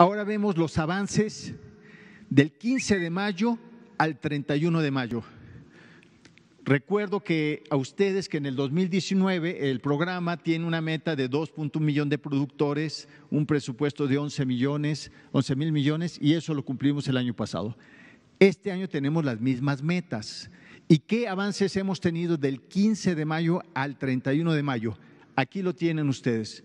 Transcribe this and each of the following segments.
Ahora vemos los avances del 15 de mayo al 31 de mayo. Recuerdo que a ustedes que en el 2019 el programa tiene una meta de 2.1 millón de productores, un presupuesto de 11 millones, 11 mil millones y eso lo cumplimos el año pasado. Este año tenemos las mismas metas. ¿Y qué avances hemos tenido del 15 de mayo al 31 de mayo? Aquí lo tienen ustedes.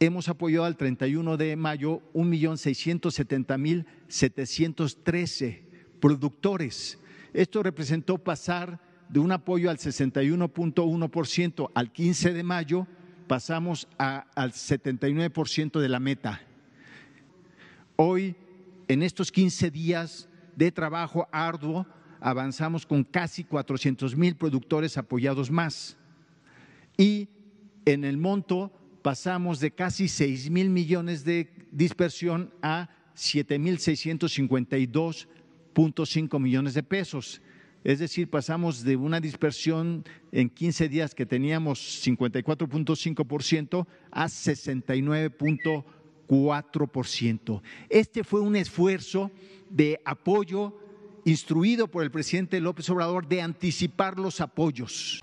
hemos apoyado al 31 de mayo 1.670.713 productores. Esto representó pasar de un apoyo al 61.1% al 15 de mayo, pasamos al 79% de la meta. Hoy, en estos 15 días de trabajo arduo, avanzamos con casi 400 mil productores apoyados más. Y en el monto pasamos de casi 6 mil millones de dispersión a 7.652.5 millones de pesos. Es decir, pasamos de una dispersión en 15 días que teníamos 54.5% a 69.4%. Este fue un esfuerzo de apoyo instruido por el presidente López Obrador de anticipar los apoyos.